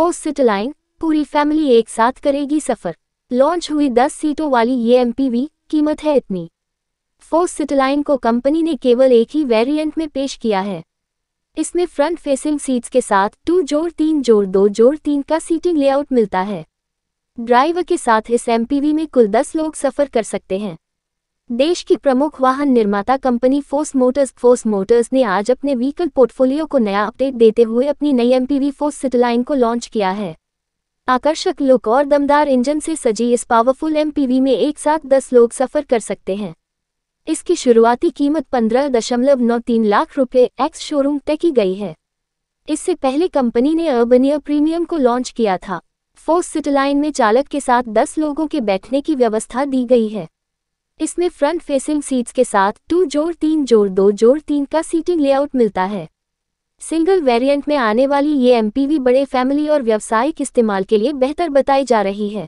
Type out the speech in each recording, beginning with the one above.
force सिटेलाइन पूरी family एक साथ करेगी सफर लॉन्च हुई 10 सीटों वाली ये एमपीवी कीमत है इतनी फोर्स सिटेलाइन को कंपनी ने केवल एक ही वेरिएंट में पेश किया है इसमें फ्रंट फेसिंग सीट्स के साथ टू जोर तीन जोर दो जोर तीन का सीटिंग लेआउट मिलता है ड्राइवर के साथ इस एमपीवी में कुल 10 लोग सफर कर सकते हैं देश की प्रमुख वाहन निर्माता कंपनी फोर्स मोटर्स फोर्स मोटर्स ने आज अपने व्हीकल पोर्टफोलियो को नया अपडेट देते हुए अपनी नई एमपीवी फोर्स सिटलाइन को लॉन्च किया है आकर्षक लुक और दमदार इंजन से सजी इस पावरफुल एमपीवी में एक साथ दस लोग सफर कर सकते हैं इसकी शुरुआती कीमत पंद्रह दशमलव नौ तीन लाख रुपये एक्स शोरूम तय की गई है इससे पहले कंपनी ने अर्बनियर प्रीमियम को लॉन्च किया था फोर्स सिटलाइन में चालक के साथ दस लोगों के बैठने की व्यवस्था दी गई है इसमें फ्रंट फेसिंग सीट्स के साथ टू जोर तीन जोर दो जोर तीन का सीटिंग लेआउट मिलता है सिंगल वेरिएंट में आने वाली ये एमपीवी बड़े फैमिली और व्यावसायिक इस्तेमाल के लिए बेहतर बताई जा रही है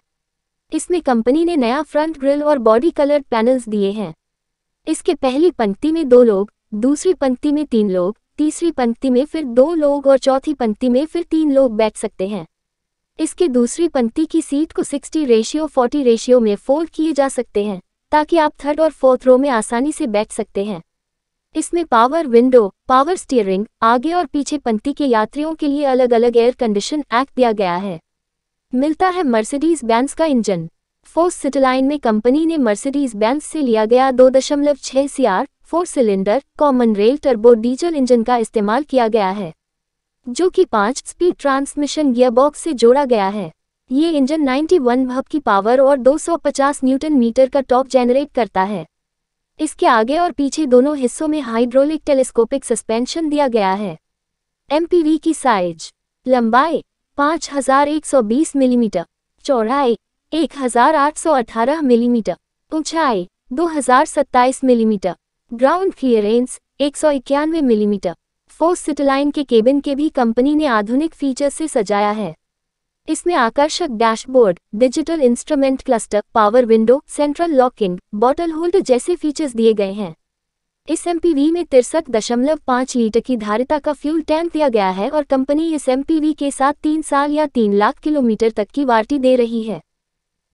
इसमें कंपनी ने नया फ्रंट ग्रिल और बॉडी कलर्ड पैनल्स दिए हैं इसके पहली पंक्ति में दो लोग दूसरी पंक्ति में तीन लोग तीसरी पंक्ति में फिर दो लोग और चौथी पंक्ति में फिर तीन लोग बैठ सकते हैं इसके दूसरी पंक्ति की सीट को 60 रेशियो 40 रेशियो में फोल्ड किए जा सकते हैं ताकि आप थर्ड और फोर्थ रो में आसानी से बैठ सकते हैं इसमें पावर विंडो पावर स्टीयरिंग आगे और पीछे पंक्ति के यात्रियों के लिए अलग अलग एयर कंडीशन एक्ट दिया गया है मिलता है मर्सिडीज बैंस का इंजन फोर्स सिटलाइन में कंपनी ने मर्सिडीज बैंस से लिया गया दो दशमलव छह C R four cylinder common rail turbo diesel engine का इस्तेमाल किया गया है जो कि पांच स्पीड ट्रांसमिशन गियरबॉक्स से जोड़ा गया है ये इंजन 91 वन की पावर और 250 न्यूटन मीटर का टॉप जेनरेट करता है इसके आगे और पीछे दोनों हिस्सों में हाइड्रोलिक टेलीस्कोपिक सस्पेंशन दिया गया है एम की साइज लंबाई 5120 मिलीमीटर चौड़ाई 1818 मिलीमीटर ऊंचाई 2027 मिलीमीटर ग्राउंड क्लियरेंस एक सौ इक्यानवे मिलीमीटर फोर्स सिटेलाइन के केबिन के भी कंपनी ने आधुनिक फीचर से सजाया है इसमें आकर्षक dashboard digital instrument cluster power window central locking bottle hold जैसे फीचर्स दिए गए हैं इस एमपीवी में तिरसठ दशमलव पाँच लीटर की धारिता का फ्यूल टैंक दिया गया है और कंपनी इस एमपीवी के साथ तीन साल या तीन लाख किलोमीटर तक की वार्टी दे रही है